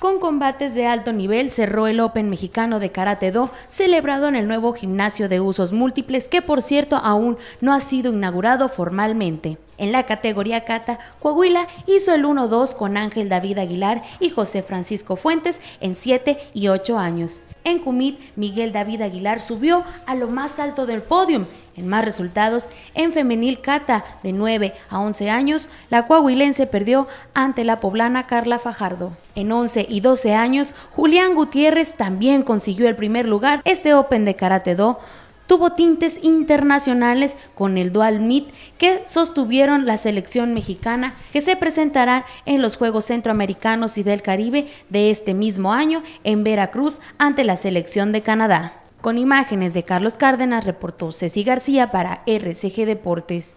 Con combates de alto nivel cerró el Open Mexicano de Karate Do, celebrado en el nuevo gimnasio de usos múltiples que por cierto aún no ha sido inaugurado formalmente. En la categoría Kata, Coahuila hizo el 1-2 con Ángel David Aguilar y José Francisco Fuentes en 7 y 8 años. En Cumit, Miguel David Aguilar subió a lo más alto del podium. En más resultados, en femenil Cata, de 9 a 11 años, la coahuilense perdió ante la poblana Carla Fajardo. En 11 y 12 años, Julián Gutiérrez también consiguió el primer lugar este Open de Karate Do tuvo tintes internacionales con el Dual Meet que sostuvieron la selección mexicana que se presentará en los Juegos Centroamericanos y del Caribe de este mismo año en Veracruz ante la selección de Canadá. Con imágenes de Carlos Cárdenas reportó Ceci García para RCG Deportes.